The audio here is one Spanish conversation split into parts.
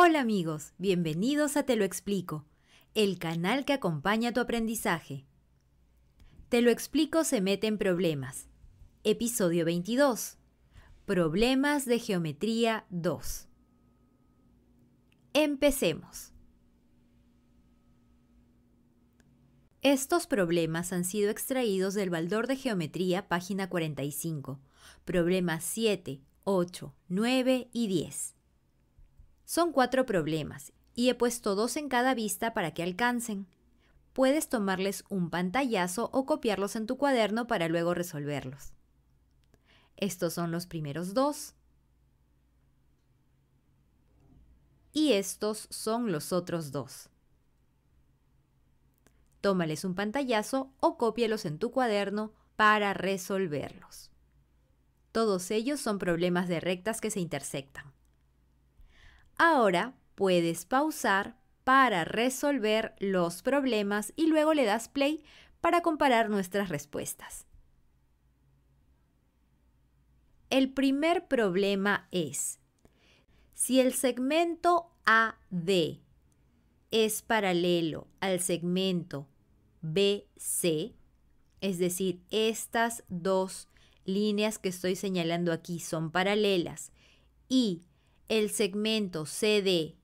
Hola amigos, bienvenidos a Te lo explico, el canal que acompaña tu aprendizaje. Te lo explico se mete en problemas. Episodio 22. Problemas de geometría 2. Empecemos. Estos problemas han sido extraídos del Baldor de Geometría, página 45, problemas 7, 8, 9 y 10. Son cuatro problemas y he puesto dos en cada vista para que alcancen. Puedes tomarles un pantallazo o copiarlos en tu cuaderno para luego resolverlos. Estos son los primeros dos. Y estos son los otros dos. Tómales un pantallazo o cópialos en tu cuaderno para resolverlos. Todos ellos son problemas de rectas que se intersectan. Ahora puedes pausar para resolver los problemas y luego le das play para comparar nuestras respuestas. El primer problema es, si el segmento AD es paralelo al segmento BC, es decir, estas dos líneas que estoy señalando aquí son paralelas y el segmento CD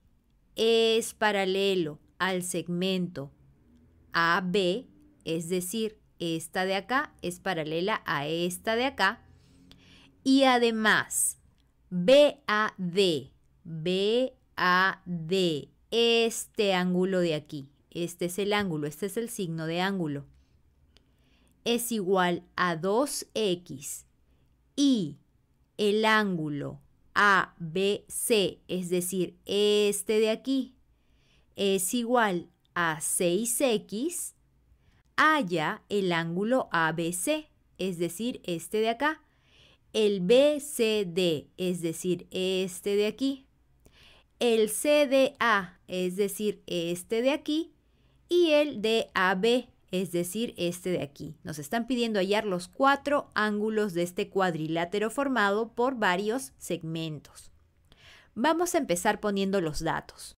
es paralelo al segmento AB, es decir, esta de acá es paralela a esta de acá. Y además, BAD, BAD, este ángulo de aquí, este es el ángulo, este es el signo de ángulo, es igual a 2x y el ángulo ABC, es decir, este de aquí, es igual a 6x, haya el ángulo ABC, es decir, este de acá, el BCD, es decir, este de aquí, el CDA, es decir, este de aquí, y el DAB, es decir, este de aquí. Nos están pidiendo hallar los cuatro ángulos de este cuadrilátero formado por varios segmentos. Vamos a empezar poniendo los datos.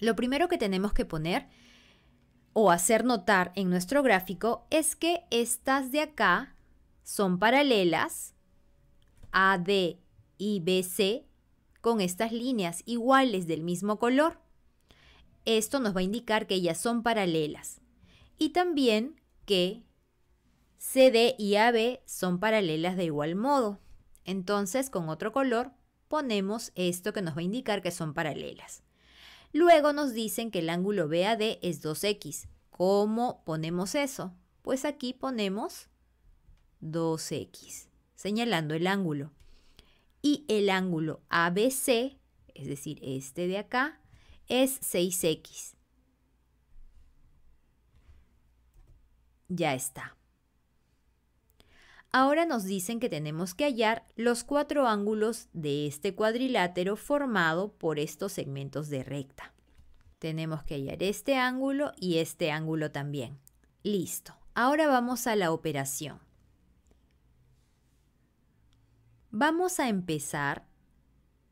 Lo primero que tenemos que poner o hacer notar en nuestro gráfico es que estas de acá son paralelas AD y BC con estas líneas iguales del mismo color. Esto nos va a indicar que ellas son paralelas y también que CD y AB son paralelas de igual modo. Entonces, con otro color, ponemos esto que nos va a indicar que son paralelas. Luego nos dicen que el ángulo BAD es 2X. ¿Cómo ponemos eso? Pues aquí ponemos 2X, señalando el ángulo. Y el ángulo ABC, es decir, este de acá, es 6X. ya está. Ahora nos dicen que tenemos que hallar los cuatro ángulos de este cuadrilátero formado por estos segmentos de recta. Tenemos que hallar este ángulo y este ángulo también. Listo. Ahora vamos a la operación. Vamos a empezar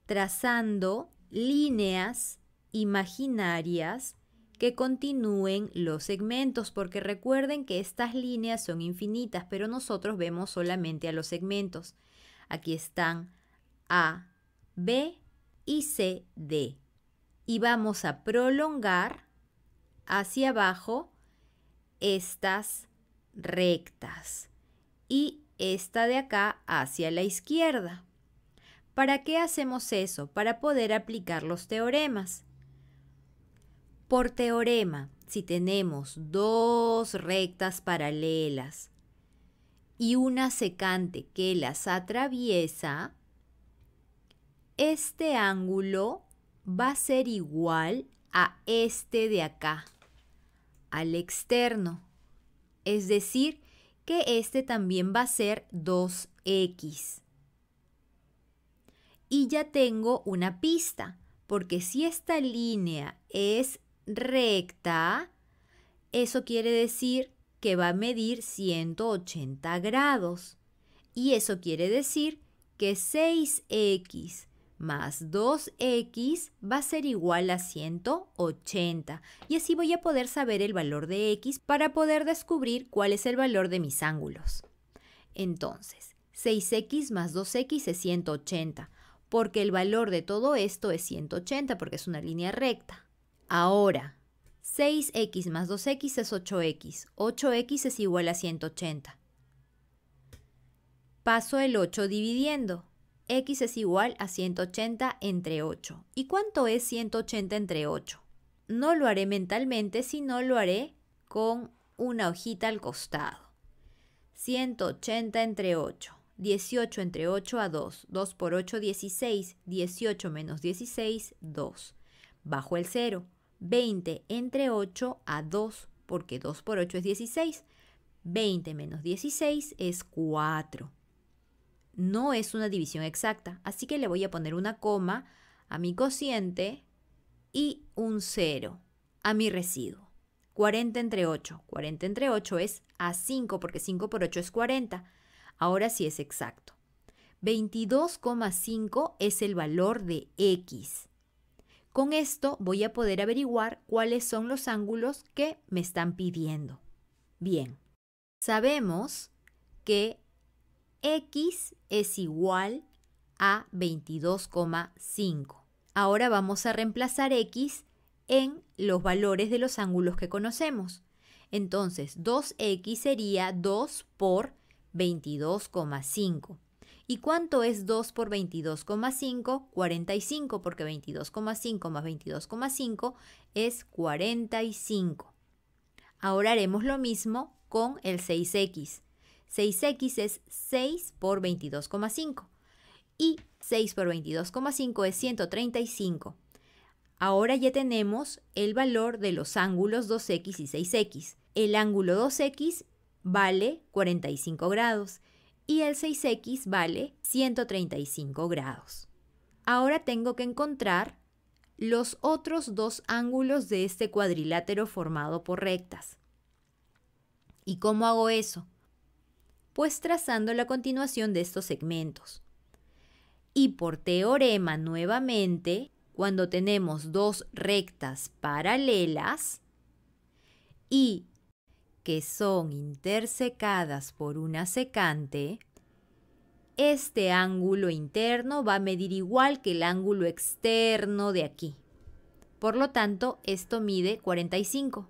trazando líneas imaginarias que continúen los segmentos, porque recuerden que estas líneas son infinitas, pero nosotros vemos solamente a los segmentos. Aquí están A, B y C, D. Y vamos a prolongar hacia abajo estas rectas y esta de acá hacia la izquierda. ¿Para qué hacemos eso? Para poder aplicar los teoremas. Por teorema, si tenemos dos rectas paralelas y una secante que las atraviesa, este ángulo va a ser igual a este de acá, al externo. Es decir, que este también va a ser 2x. Y ya tengo una pista, porque si esta línea es recta, eso quiere decir que va a medir 180 grados. Y eso quiere decir que 6x más 2x va a ser igual a 180. Y así voy a poder saber el valor de x para poder descubrir cuál es el valor de mis ángulos. Entonces, 6x más 2x es 180, porque el valor de todo esto es 180, porque es una línea recta. Ahora, 6x más 2x es 8x. 8x es igual a 180. Paso el 8 dividiendo. x es igual a 180 entre 8. ¿Y cuánto es 180 entre 8? No lo haré mentalmente, sino lo haré con una hojita al costado. 180 entre 8. 18 entre 8 a 2. 2 por 8, 16. 18 menos 16, 2. Bajo el 0. 20 entre 8 a 2, porque 2 por 8 es 16. 20 menos 16 es 4. No es una división exacta, así que le voy a poner una coma a mi cociente y un 0 a mi residuo. 40 entre 8. 40 entre 8 es a 5, porque 5 por 8 es 40. Ahora sí es exacto. 22,5 es el valor de X. Con esto voy a poder averiguar cuáles son los ángulos que me están pidiendo. Bien, sabemos que x es igual a 22,5. Ahora vamos a reemplazar x en los valores de los ángulos que conocemos. Entonces, 2x sería 2 por 22,5. ¿Y cuánto es 2 por 22,5? 45, porque 22,5 más 22,5 es 45. Ahora haremos lo mismo con el 6x. 6x es 6 por 22,5 y 6 por 22,5 es 135. Ahora ya tenemos el valor de los ángulos 2x y 6x. El ángulo 2x vale 45 grados y el 6x vale 135 grados. Ahora tengo que encontrar los otros dos ángulos de este cuadrilátero formado por rectas. ¿Y cómo hago eso? Pues trazando la continuación de estos segmentos. Y por teorema nuevamente, cuando tenemos dos rectas paralelas y que son intersecadas por una secante, este ángulo interno va a medir igual que el ángulo externo de aquí. Por lo tanto, esto mide 45.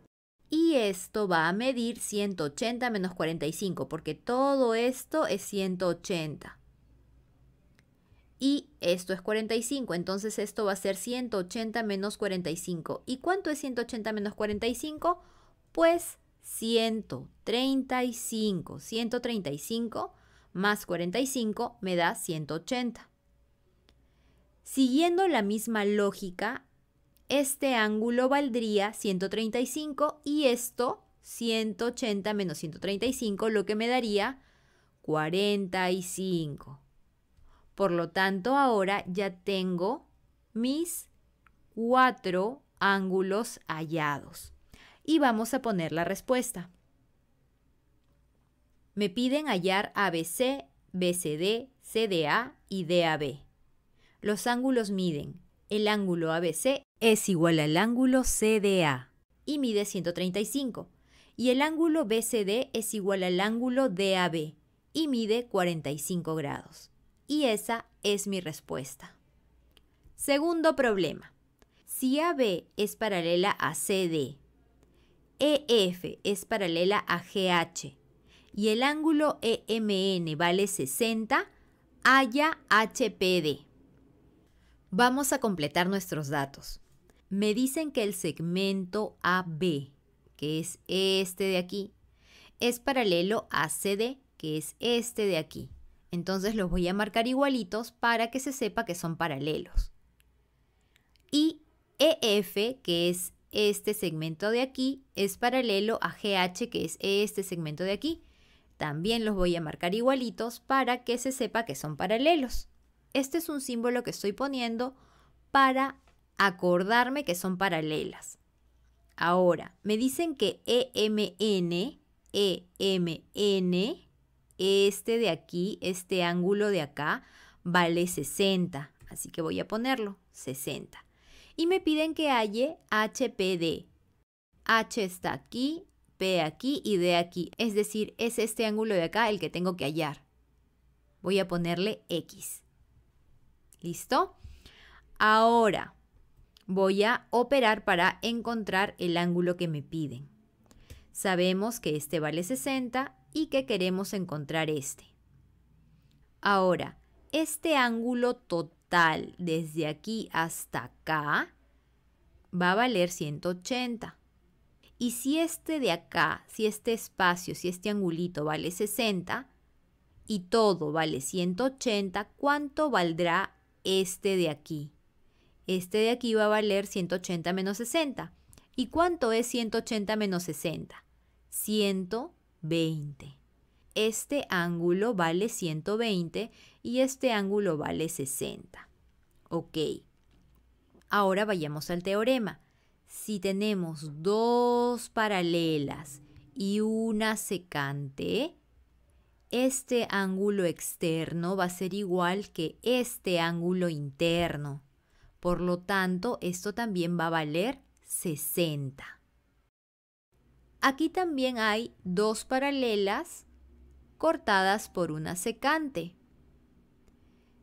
Y esto va a medir 180 menos 45, porque todo esto es 180. Y esto es 45, entonces esto va a ser 180 menos 45. ¿Y cuánto es 180 menos 45? Pues 135. 135 más 45 me da 180. Siguiendo la misma lógica, este ángulo valdría 135 y esto 180 menos 135, lo que me daría 45. Por lo tanto, ahora ya tengo mis cuatro ángulos hallados y vamos a poner la respuesta. Me piden hallar ABC, BCD, CDA y DAB. Los ángulos miden. El ángulo ABC es igual al ángulo CDA y mide 135. Y el ángulo BCD es igual al ángulo DAB y mide 45 grados. Y esa es mi respuesta. Segundo problema. Si AB es paralela a CD EF es paralela a GH y el ángulo EMN vale 60, haya HPD. Vamos a completar nuestros datos. Me dicen que el segmento AB, que es este de aquí, es paralelo a CD, que es este de aquí. Entonces los voy a marcar igualitos para que se sepa que son paralelos. Y EF, que es este segmento de aquí es paralelo a GH, que es este segmento de aquí. También los voy a marcar igualitos para que se sepa que son paralelos. Este es un símbolo que estoy poniendo para acordarme que son paralelas. Ahora, me dicen que EMN, EMN, este de aquí, este ángulo de acá, vale 60. Así que voy a ponerlo, 60 y me piden que halle HPD. H está aquí, P aquí y D aquí. Es decir, es este ángulo de acá el que tengo que hallar. Voy a ponerle X. ¿Listo? Ahora voy a operar para encontrar el ángulo que me piden. Sabemos que este vale 60 y que queremos encontrar este. Ahora, este ángulo total desde aquí hasta acá va a valer 180. Y si este de acá, si este espacio, si este angulito vale 60 y todo vale 180, ¿cuánto valdrá este de aquí? Este de aquí va a valer 180 menos 60. ¿Y cuánto es 180 menos 60? 120 este ángulo vale 120 y este ángulo vale 60. Ok. Ahora vayamos al teorema. Si tenemos dos paralelas y una secante, este ángulo externo va a ser igual que este ángulo interno. Por lo tanto, esto también va a valer 60. Aquí también hay dos paralelas cortadas por una secante.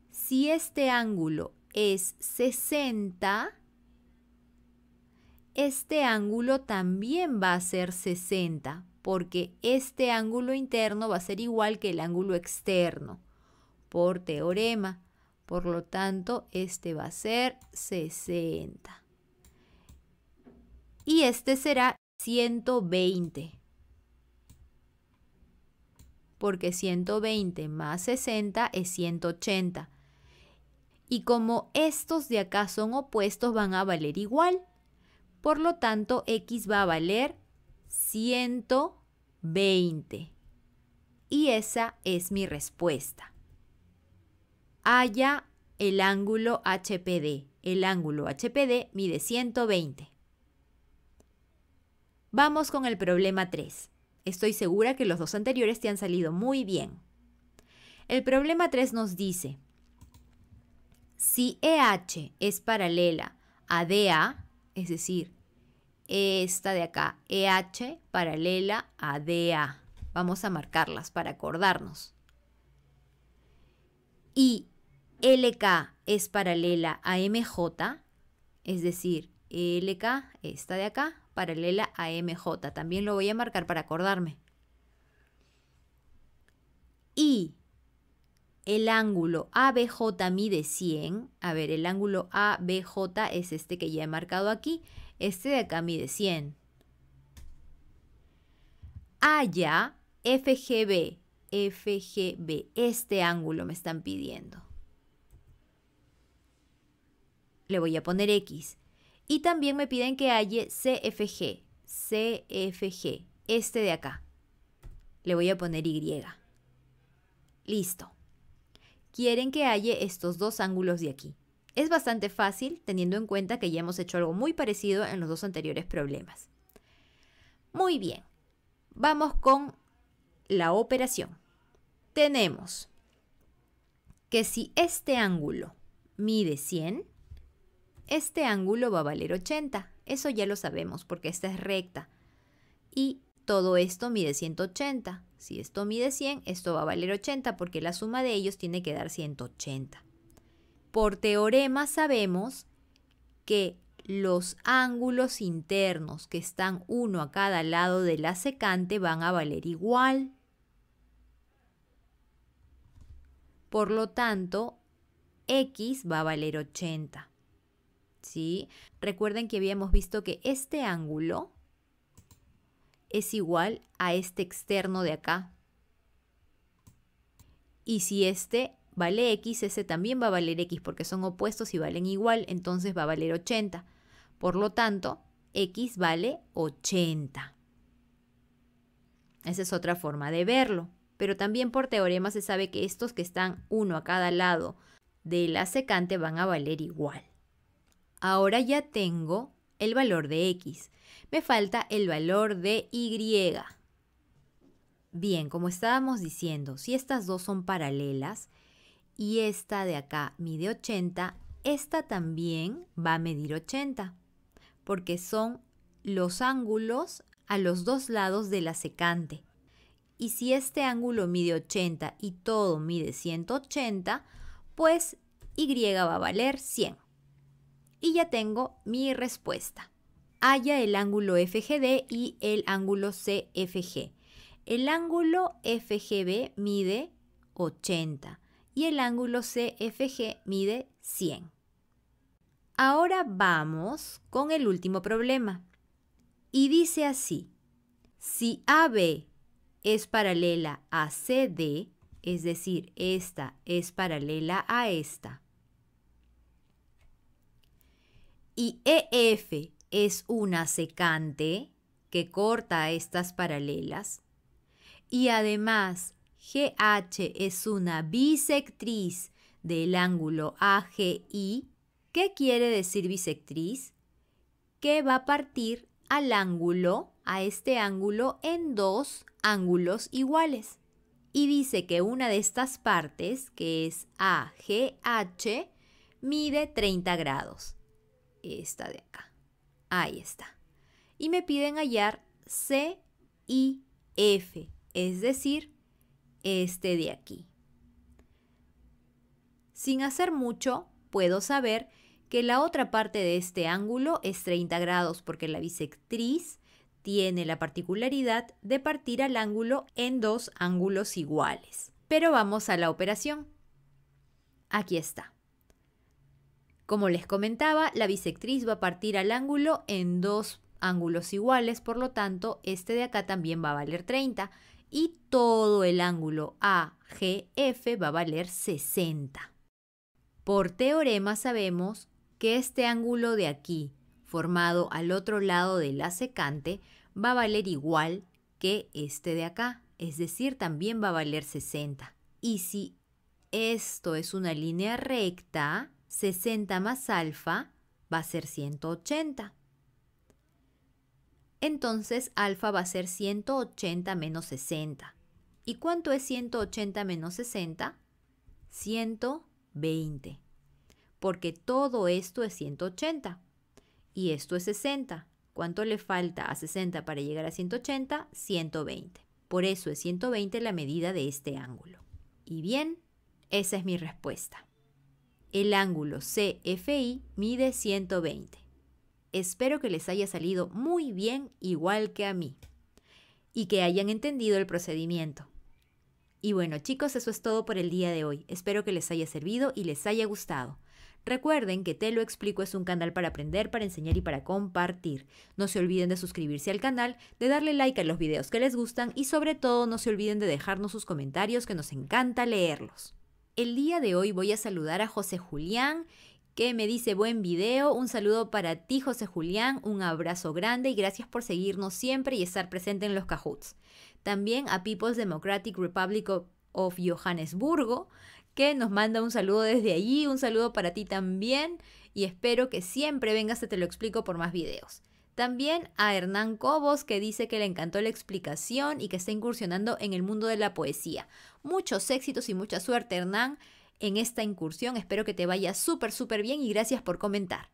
Si este ángulo es 60, este ángulo también va a ser 60, porque este ángulo interno va a ser igual que el ángulo externo, por teorema. Por lo tanto, este va a ser 60. Y este será 120 porque 120 más 60 es 180. Y como estos de acá son opuestos, van a valer igual. Por lo tanto, x va a valer 120. Y esa es mi respuesta. Haya el ángulo HPD. El ángulo HPD mide 120. Vamos con el problema 3. Estoy segura que los dos anteriores te han salido muy bien. El problema 3 nos dice, si EH es paralela a DA, es decir, esta de acá, EH paralela a DA, vamos a marcarlas para acordarnos, y LK es paralela a MJ, es decir, LK, esta de acá, paralela a MJ. También lo voy a marcar para acordarme. Y el ángulo ABJ mide 100. A ver, el ángulo ABJ es este que ya he marcado aquí. Este de acá mide 100. Allá, ah, FGB, FGB, este ángulo me están pidiendo. Le voy a poner X. Y también me piden que halle CFG, CFG, este de acá. Le voy a poner Y. Listo. Quieren que halle estos dos ángulos de aquí. Es bastante fácil teniendo en cuenta que ya hemos hecho algo muy parecido en los dos anteriores problemas. Muy bien, vamos con la operación. Tenemos que si este ángulo mide 100, este ángulo va a valer 80, eso ya lo sabemos porque esta es recta. Y todo esto mide 180. Si esto mide 100, esto va a valer 80 porque la suma de ellos tiene que dar 180. Por teorema sabemos que los ángulos internos que están uno a cada lado de la secante van a valer igual. Por lo tanto, x va a valer 80. ¿sí? Recuerden que habíamos visto que este ángulo es igual a este externo de acá. Y si este vale x, ese también va a valer x porque son opuestos y valen igual, entonces va a valer 80. Por lo tanto, x vale 80. Esa es otra forma de verlo. Pero también por teorema se sabe que estos que están uno a cada lado de la secante van a valer igual. Ahora ya tengo el valor de X. Me falta el valor de Y. Bien, como estábamos diciendo, si estas dos son paralelas y esta de acá mide 80, esta también va a medir 80, porque son los ángulos a los dos lados de la secante. Y si este ángulo mide 80 y todo mide 180, pues Y va a valer 100 y ya tengo mi respuesta. Haya el ángulo FGD y el ángulo CFG. El ángulo FGB mide 80 y el ángulo CFG mide 100. Ahora vamos con el último problema. Y dice así, si AB es paralela a CD, es decir, esta es paralela a esta, y EF es una secante que corta estas paralelas. Y además, GH es una bisectriz del ángulo AGI. ¿Qué quiere decir bisectriz? Que va a partir al ángulo, a este ángulo, en dos ángulos iguales. Y dice que una de estas partes, que es AGH, mide 30 grados esta de acá. Ahí está. Y me piden hallar C y F, es decir, este de aquí. Sin hacer mucho, puedo saber que la otra parte de este ángulo es 30 grados porque la bisectriz tiene la particularidad de partir al ángulo en dos ángulos iguales. Pero vamos a la operación. Aquí está. Como les comentaba, la bisectriz va a partir al ángulo en dos ángulos iguales, por lo tanto, este de acá también va a valer 30 y todo el ángulo AGF va a valer 60. Por teorema sabemos que este ángulo de aquí, formado al otro lado de la secante, va a valer igual que este de acá, es decir, también va a valer 60. Y si esto es una línea recta, 60 más alfa va a ser 180. Entonces alfa va a ser 180 menos 60. ¿Y cuánto es 180 menos 60? 120. Porque todo esto es 180. Y esto es 60. ¿Cuánto le falta a 60 para llegar a 180? 120. Por eso es 120 la medida de este ángulo. Y bien, esa es mi respuesta. El ángulo CFI mide 120. Espero que les haya salido muy bien igual que a mí y que hayan entendido el procedimiento. Y bueno chicos, eso es todo por el día de hoy. Espero que les haya servido y les haya gustado. Recuerden que Te lo explico es un canal para aprender, para enseñar y para compartir. No se olviden de suscribirse al canal, de darle like a los videos que les gustan y sobre todo no se olviden de dejarnos sus comentarios que nos encanta leerlos. El día de hoy voy a saludar a José Julián, que me dice buen video. Un saludo para ti, José Julián. Un abrazo grande y gracias por seguirnos siempre y estar presente en los Cajuts. También a People's Democratic Republic of Johannesburgo, que nos manda un saludo desde allí. Un saludo para ti también y espero que siempre vengas, te lo explico por más videos. También a Hernán Cobos, que dice que le encantó la explicación y que está incursionando en el mundo de la poesía. Muchos éxitos y mucha suerte, Hernán, en esta incursión. Espero que te vaya súper, súper bien y gracias por comentar.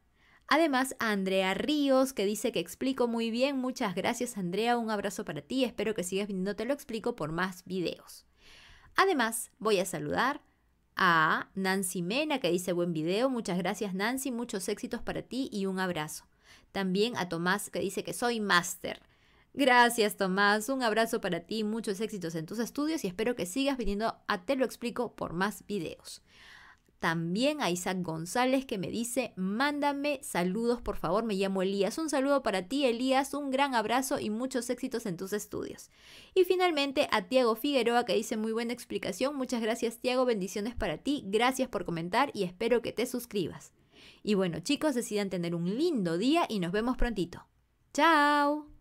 Además, a Andrea Ríos, que dice que explico muy bien. Muchas gracias, Andrea. Un abrazo para ti. Espero que sigas viendo, te lo explico por más videos. Además, voy a saludar a Nancy Mena, que dice buen video. Muchas gracias, Nancy. Muchos éxitos para ti y un abrazo. También a Tomás que dice que soy máster. Gracias Tomás, un abrazo para ti, muchos éxitos en tus estudios y espero que sigas viniendo a Te lo explico por más videos. También a Isaac González que me dice, mándame saludos por favor, me llamo Elías. Un saludo para ti Elías, un gran abrazo y muchos éxitos en tus estudios. Y finalmente a Tiago Figueroa que dice, muy buena explicación, muchas gracias Tiago, bendiciones para ti, gracias por comentar y espero que te suscribas. Y bueno chicos, decidan tener un lindo día y nos vemos prontito. ¡Chao!